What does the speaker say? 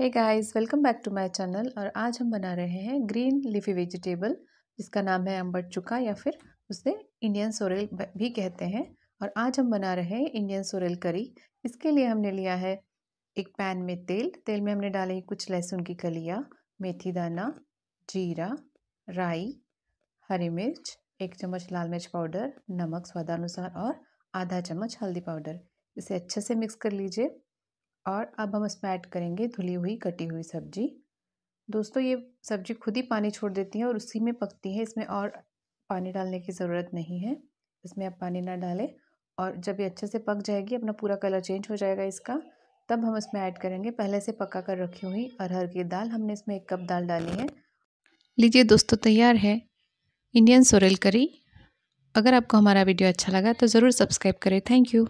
hey guys welcome back to my channel और आज हम बना रहे हैं ग्रीन लिफी वेजिटेबल जिसका नाम है अम्बर चुका या फिर उसे इंडियन सोरेल भी कहते हैं और आज हम बना रहे हैं इंडियन सोरेल करी इसके लिए हमने लिया है एक पैन में तेल तेल में हमने डाले कुछ लहसुन की कलियाँ मेथी दाना जीरा राई हरी मिर्च एक चम्मच लाल मिर्च पाउडर नमक स्वादानुसार और आधा चम्मच हल्दी पाउडर इसे अच्छे से मिक्स कर लीजिए और अब हम इसमें ऐड करेंगे धुली हुई कटी हुई सब्जी दोस्तों ये सब्जी खुद ही पानी छोड़ देती है और उसी में पकती है इसमें और पानी डालने की ज़रूरत नहीं है इसमें आप पानी ना डालें और जब ये अच्छे से पक जाएगी अपना पूरा कलर चेंज हो जाएगा इसका तब हम इसमें ऐड करेंगे पहले से पका कर रखी हुई अरहर की दाल हमने इसमें एक कप दाल डाली है लीजिए दोस्तों तैयार है इंडियन सोरेल करी अगर आपको हमारा वीडियो अच्छा लगा तो ज़रूर सब्सक्राइब करें थैंक यू